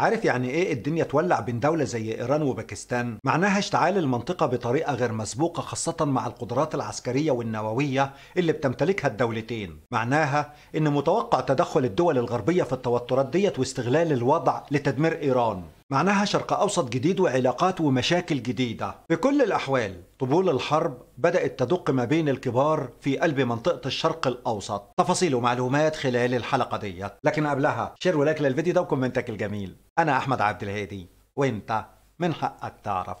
عارف يعني ايه الدنيا تولع بين دولة زي ايران وباكستان؟ معناها اشتعال المنطقة بطريقة غير مسبوقة خاصة مع القدرات العسكرية والنووية اللي بتمتلكها الدولتين، معناها ان متوقع تدخل الدول الغربية في التوترات ديت واستغلال الوضع لتدمير ايران، معناها شرق أوسط جديد وعلاقات ومشاكل جديدة بكل الأحوال طبول الحرب بدأت تدق ما بين الكبار في قلب منطقة الشرق الأوسط تفاصيل ومعلومات خلال الحلقة دي لكن قبلها شير ولايك للفيديو ده وكومنتك الجميل أنا أحمد عبد الهادي وإنت من حقك تعرف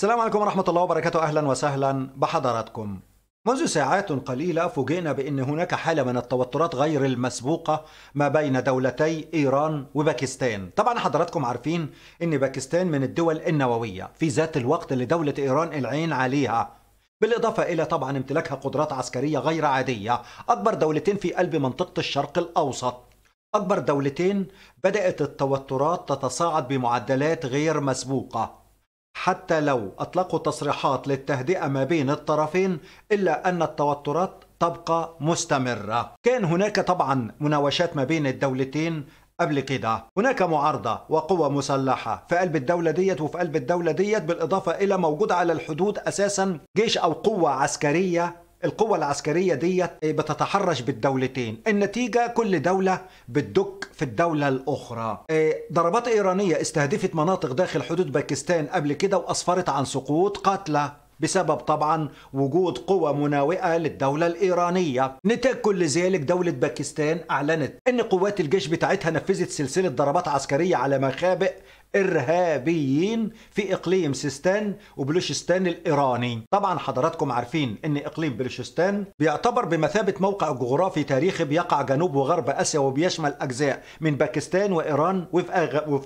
السلام عليكم ورحمة الله وبركاته أهلا وسهلا بحضراتكم منذ ساعات قليلة فوجئنا بأن هناك حالة من التوترات غير المسبوقة ما بين دولتي إيران وباكستان طبعا حضراتكم عارفين أن باكستان من الدول النووية في ذات الوقت اللي دولة إيران العين عليها بالإضافة إلى طبعا امتلاكها قدرات عسكرية غير عادية أكبر دولتين في قلب منطقة الشرق الأوسط أكبر دولتين بدأت التوترات تتصاعد بمعدلات غير مسبوقة حتى لو أطلقوا تصريحات للتهدئة ما بين الطرفين إلا أن التوترات تبقى مستمرة كان هناك طبعا مناوشات ما بين الدولتين قبل كده هناك معارضة وقوة مسلحة في قلب الدولة ديت وفي قلب الدولة ديت بالإضافة إلى موجود على الحدود أساسا جيش أو قوة عسكرية القوة العسكرية دي بتتحرش بالدولتين النتيجة كل دولة بتدك في الدولة الأخرى إيه، ضربات إيرانية استهدفت مناطق داخل حدود باكستان قبل كده وأسفرت عن سقوط قتلى بسبب طبعا وجود قوى مناوئة للدولة الإيرانية نتاج كل ذلك دولة باكستان أعلنت أن قوات الجيش بتاعتها نفذت سلسلة ضربات عسكرية على مخابئ إرهابيين في إقليم سيستان وبلوشستان الإيراني طبعا حضراتكم عارفين أن إقليم بلوشستان بيعتبر بمثابة موقع جغرافي تاريخي بيقع جنوب وغرب آسيا وبيشمل أجزاء من باكستان وإيران وفي,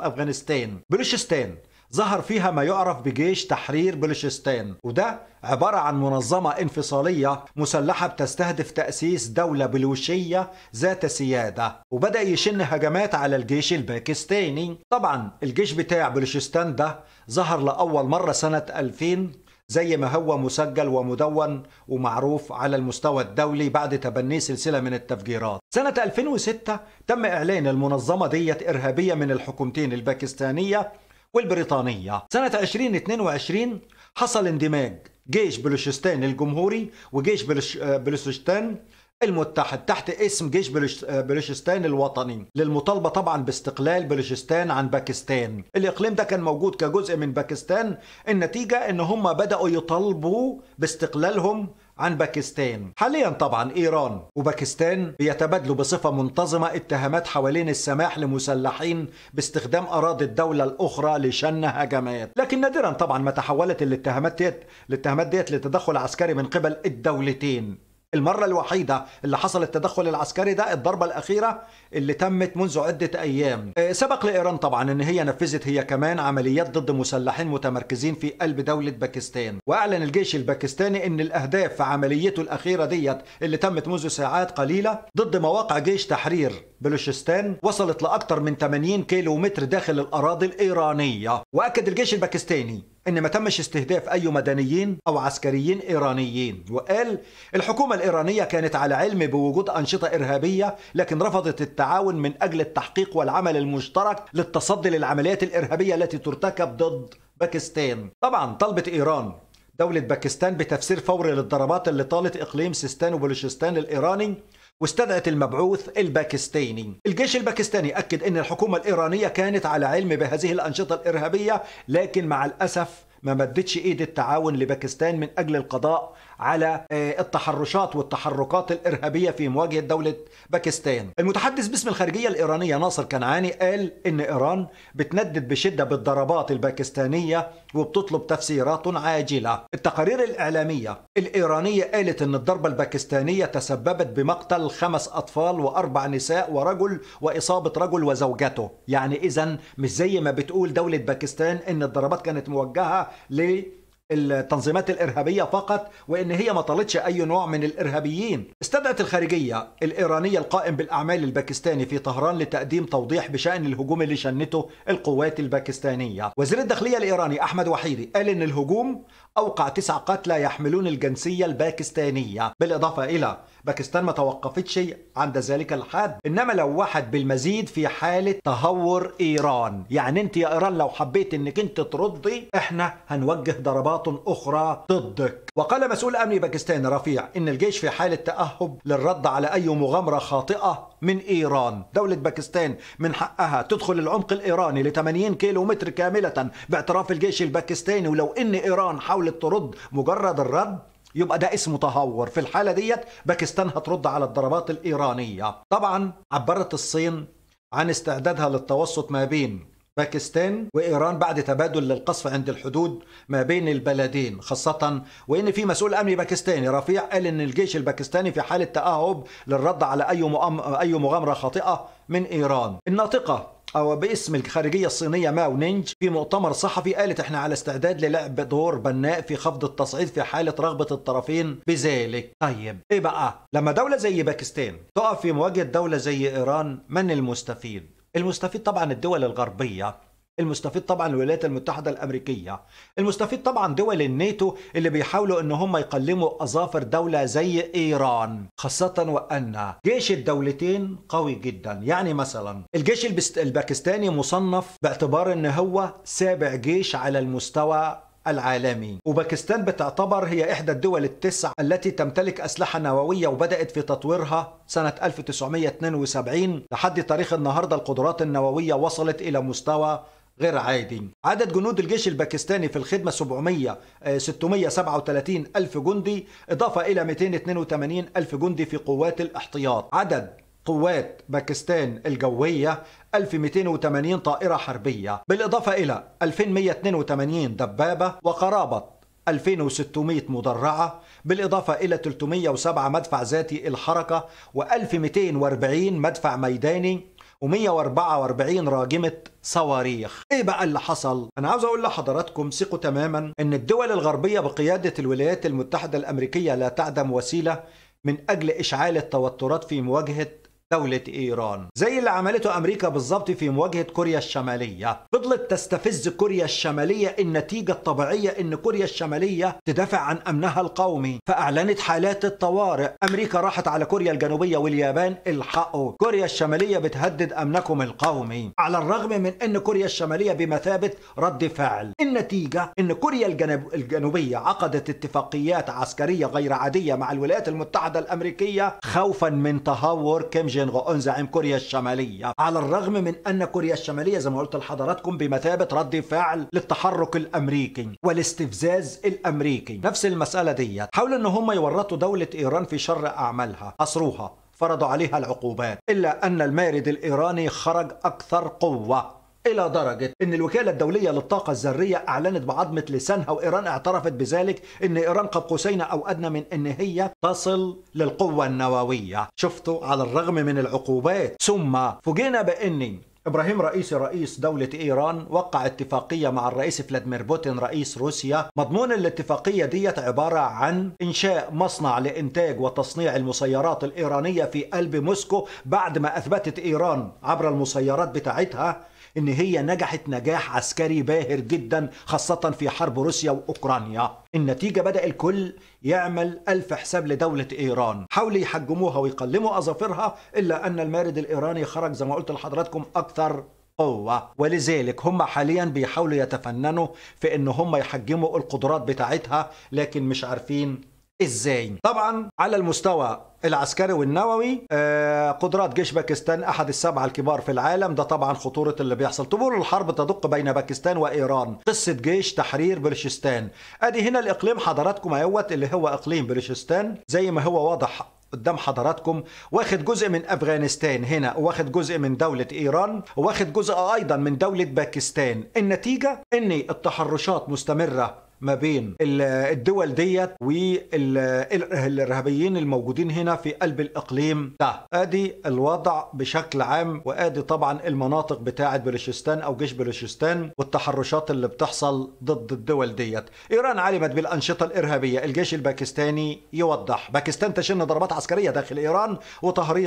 أفغانستان بلوشستان ظهر فيها ما يعرف بجيش تحرير بلوشستان وده عبارة عن منظمة انفصالية مسلحة بتستهدف تأسيس دولة بلوشية ذات سيادة وبدأ يشن هجمات على الجيش الباكستاني طبعا الجيش بتاع بلوشستان ده ظهر لأول مرة سنة 2000 زي ما هو مسجل ومدون ومعروف على المستوى الدولي بعد تبني سلسلة من التفجيرات سنة 2006 تم إعلان المنظمة ديت إرهابية من الحكومتين الباكستانية والبريطانية سنة 2022 حصل اندماج جيش بلوشستان الجمهوري وجيش آه، بلوشستان المتحد تحت اسم جيش آه، بلوشستان الوطني للمطالبه طبعا باستقلال بلوشستان عن باكستان الاقليم ده كان موجود كجزء من باكستان النتيجه ان هم بداوا يطالبوا باستقلالهم عن باكستان حاليا طبعا إيران وباكستان بيتبادلوا بصفة منتظمة اتهامات حوالين السماح لمسلحين باستخدام أراضي الدولة الأخرى لشن هجمات لكن نادرا طبعا ما تحولت الاتهامات ديت الاتهامات ديت لتدخل عسكري من قبل الدولتين المرة الوحيدة اللي حصل التدخل العسكري ده الضربة الأخيرة اللي تمت منذ عدة أيام آه، سبق لإيران طبعا أن هي نفذت هي كمان عمليات ضد مسلحين متمركزين في قلب دولة باكستان وأعلن الجيش الباكستاني أن الأهداف في عمليته الأخيرة ديت اللي تمت منذ ساعات قليلة ضد مواقع جيش تحرير بلوشستان وصلت لأكثر من 80 كيلو متر داخل الأراضي الإيرانية وأكد الجيش الباكستاني ان ما تمش استهداف اي مدنيين او عسكريين ايرانيين وقال الحكومه الايرانيه كانت على علم بوجود انشطه ارهابيه لكن رفضت التعاون من اجل التحقيق والعمل المشترك للتصدي للعمليات الارهابيه التي ترتكب ضد باكستان طبعا طلبت ايران دولة باكستان بتفسير فوري للضربات اللي طالت إقليم سيستان وبلوشستان الإيراني واستدعت المبعوث الباكستاني الجيش الباكستاني أكد أن الحكومة الإيرانية كانت على علم بهذه الأنشطة الإرهابية لكن مع الأسف ما مدتش ايد التعاون لباكستان من اجل القضاء على آه، التحرشات والتحركات الإرهابية في مواجهة دولة باكستان المتحدث باسم الخارجية الإيرانية ناصر كنعاني قال إن إيران بتندد بشدة بالضربات الباكستانية وبتطلب تفسيرات عاجلة التقارير الإعلامية الإيرانية قالت إن الضربة الباكستانية تسببت بمقتل خمس أطفال وأربع نساء ورجل وإصابة رجل وزوجته يعني إذا مش زي ما بتقول دولة باكستان إن الضربات كانت موجهة ل التنظيمات الإرهابية فقط وإن هي ما طالتش أي نوع من الإرهابيين استدعت الخارجية الإيرانية القائم بالأعمال الباكستاني في طهران لتقديم توضيح بشأن الهجوم اللي شنته القوات الباكستانية وزير الداخلية الإيراني أحمد وحيدي قال إن الهجوم أوقع تسع قتلى يحملون الجنسية الباكستانية بالإضافة إلى باكستان ما توقفتش عند ذلك الحد إنما لوحت بالمزيد في حالة تهور إيران يعني أنت يا إيران لو حبيت أنك أنت تردي إحنا هنوجه ضربات أخرى ضدك وقال مسؤول أمني باكستاني رفيع إن الجيش في حالة تأهب للرد على أي مغامرة خاطئة من إيران دولة باكستان من حقها تدخل العمق الإيراني ل 80 كيلو متر كاملة باعتراف الجيش الباكستاني ولو إن إيران حول حاولت ترد مجرد الرد يبقى ده اسمه تهور في الحالة ديت باكستان هترد على الضربات الإيرانية طبعا عبرت الصين عن استعدادها للتوسط ما بين باكستان وإيران بعد تبادل للقصف عند الحدود ما بين البلدين خاصة وإن في مسؤول أمني باكستاني رفيع قال إن الجيش الباكستاني في حالة تأهب للرد على أي أي مغامرة خاطئة من إيران الناطقة او باسم الخارجيه الصينيه ماو نينج في مؤتمر صحفي قالت احنا على استعداد للعب دور بناء في خفض التصعيد في حاله رغبه الطرفين بذلك طيب ايه بقى لما دوله زي باكستان تقف في مواجهه دوله زي ايران من المستفيد المستفيد طبعا الدول الغربيه المستفيد طبعا الولايات المتحدة الأمريكية المستفيد طبعا دول الناتو اللي بيحاولوا ان هم يقلموا أظافر دولة زي إيران خاصة وأن جيش الدولتين قوي جدا يعني مثلا الجيش الباكستاني مصنف باعتبار ان هو سابع جيش على المستوى العالمي وباكستان بتعتبر هي إحدى الدول التسع التي تمتلك أسلحة نووية وبدأت في تطويرها سنة 1972 لحد تاريخ النهاردة القدرات النووية وصلت إلى مستوى غير عادي عدد جنود الجيش الباكستاني في الخدمة 700 637 آه، ألف جندي إضافة إلى 282 ألف جندي في قوات الاحتياط عدد قوات باكستان الجوية 1280 طائرة حربية بالإضافة إلى 2182 دبابة وقرابة 2600 مدرعة بالإضافة إلى 307 مدفع ذاتي الحركة و1240 مدفع ميداني و144 راجمة صواريخ ايه بقى اللي حصل انا عاوز اقول لحضراتكم ثقوا تماما ان الدول الغربية بقيادة الولايات المتحدة الامريكية لا تعدم وسيلة من اجل اشعال التوترات في مواجهة دولة إيران زي اللي عملته أمريكا بالظبط في مواجهة كوريا الشمالية فضلت تستفز كوريا الشمالية النتيجة الطبيعية إن كوريا الشمالية تدافع عن أمنها القومي فأعلنت حالات الطوارئ أمريكا راحت على كوريا الجنوبية واليابان الحقوا كوريا الشمالية بتهدد أمنكم القومي على الرغم من أن كوريا الشمالية بمثابة رد فعل النتيجة أن كوريا الجنب... الجنوبية عقدت اتفاقيات عسكرية غير عادية مع الولايات المتحدة الأمريكية خوفا من تهور كيم جين غؤون زعيم كوريا الشمالية على الرغم من أن كوريا الشمالية زي ما قلت لحضراتكم بمثابة رد فعل للتحرك الأمريكي والاستفزاز الأمريكي نفس المسألة ديت حاولوا أن هم يورطوا دولة إيران في شر أعمالها أسروها فرضوا عليها العقوبات إلا أن المارد الإيراني خرج أكثر قوة إلى درجة أن الوكالة الدولية للطاقة الذرية أعلنت بعظمة لسانها وإيران اعترفت بذلك أن إيران قد قوسين أو أدنى من أن هي تصل للقوة النووية شفتوا على الرغم من العقوبات ثم فوجئنا بأن إبراهيم رئيسي رئيس دولة إيران وقع اتفاقية مع الرئيس فلاديمير بوتين رئيس روسيا مضمون الاتفاقية ديت عبارة عن إنشاء مصنع لإنتاج وتصنيع المسيرات الإيرانية في قلب موسكو بعد ما أثبتت إيران عبر المسيرات بتاعتها ان هي نجحت نجاح عسكري باهر جدا خاصه في حرب روسيا واوكرانيا النتيجه بدا الكل يعمل ألف حساب لدولة إيران حاولوا يحجموها ويقلموا أظافرها إلا أن المارد الإيراني خرج زي ما قلت لحضراتكم أكثر قوة ولذلك هم حاليا بيحاولوا يتفننوا في ان هم يحجموا القدرات بتاعتها لكن مش عارفين ازاي طبعا على المستوى العسكري والنووي آه قدرات جيش باكستان احد السبعه الكبار في العالم ده طبعا خطوره اللي بيحصل طبول الحرب تدق بين باكستان وايران قصه جيش تحرير بلوشستان ادي هنا الاقليم حضراتكم اهوت اللي هو اقليم بلوشستان زي ما هو واضح قدام حضراتكم واخد جزء من افغانستان هنا واخد جزء من دوله ايران واخد جزء ايضا من دوله باكستان النتيجه ان التحرشات مستمره ما بين الدول ديت والارهابيين الموجودين هنا في قلب الاقليم ده ادي الوضع بشكل عام وادي طبعا المناطق بتاعه بلوشستان او جيش بلوشستان والتحرشات اللي بتحصل ضد الدول ديت ايران علمت بالانشطه الارهابيه الجيش الباكستاني يوضح باكستان تشن ضربات عسكريه داخل ايران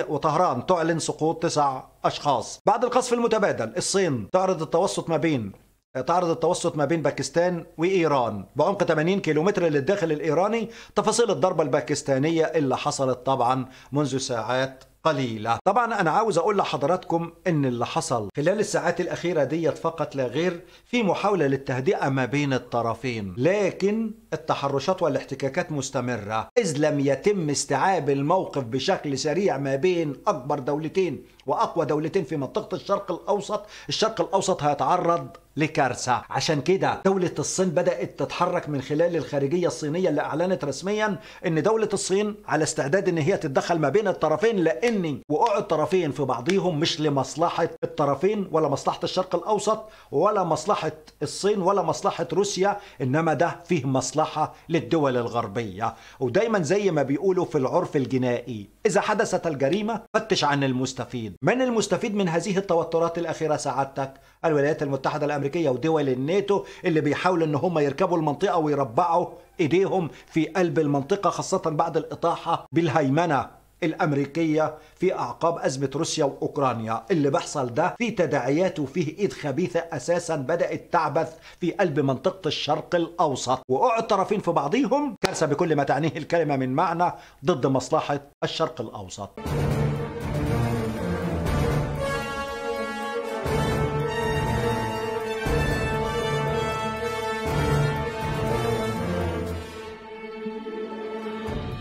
وطهران تعلن سقوط تسع اشخاص بعد القصف المتبادل الصين تعرض التوسط ما بين تعرض التوسط ما بين باكستان وإيران بعمق 80 كيلومتر للداخل الإيراني تفاصيل الضربة الباكستانية اللي حصلت طبعا منذ ساعات قليلة طبعا أنا عاوز أقول لحضراتكم إن اللي حصل خلال الساعات الأخيرة ديت فقط لا غير في محاولة للتهدئة ما بين الطرفين لكن التحرشات والاحتكاكات مستمرة إذ لم يتم استيعاب الموقف بشكل سريع ما بين أكبر دولتين وأقوى دولتين في منطقة الشرق الأوسط الشرق الأوسط هيتعرض لكارثة عشان كده دولة الصين بدأت تتحرك من خلال الخارجية الصينية اللي أعلنت رسميا أن دولة الصين على استعداد أن هي تتدخل ما بين الطرفين لأن وقوع الطرفين في بعضهم مش لمصلحة الطرفين ولا مصلحة الشرق الأوسط ولا مصلحة الصين ولا مصلحة روسيا إنما ده فيه مصلحة للدول الغربية ودايما زي ما بيقولوا في العرف الجنائي إذا حدثت الجريمة فتش عن المستفيد من المستفيد من هذه التوترات الأخيرة سعادتك الولايات المتحدة الأمريكية الامريكيه ودول الناتو اللي بيحاولوا ان هم يركبوا المنطقه ويربعوا ايديهم في قلب المنطقه خاصه بعد الاطاحه بالهيمنه الامريكيه في اعقاب ازمه روسيا واوكرانيا اللي بيحصل ده في تداعيات وفيه ايد خبيثه اساسا بدات تعبث في قلب منطقه الشرق الاوسط وقع الطرفين في بعضهم كارثه بكل ما تعنيه الكلمه من معنى ضد مصلحه الشرق الاوسط